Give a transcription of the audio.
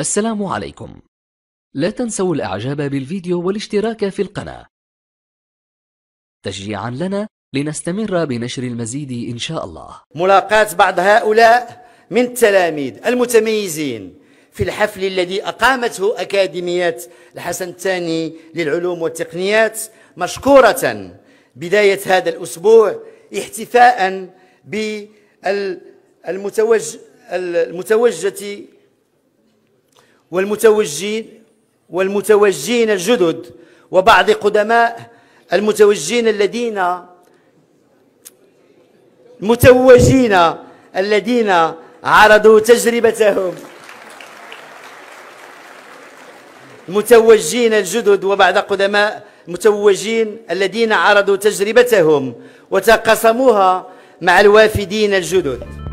السلام عليكم لا تنسوا الاعجاب بالفيديو والاشتراك في القناة تشجيعا لنا لنستمر بنشر المزيد إن شاء الله ملاقاة بعض هؤلاء من التلاميذ المتميزين في الحفل الذي أقامته أكاديمية الحسن الثاني للعلوم والتقنيات مشكورة بداية هذا الأسبوع احتفاء المتوج المتوجه والمتوجين والمتوجين الجدد وبعض قدماء المتوجين الذين متوجين الذين عرضوا تجربتهم المتوجين الجدد وبعض قدماء المتوجين الذين عرضوا تجربتهم وتقاسموها مع الوافدين الجدد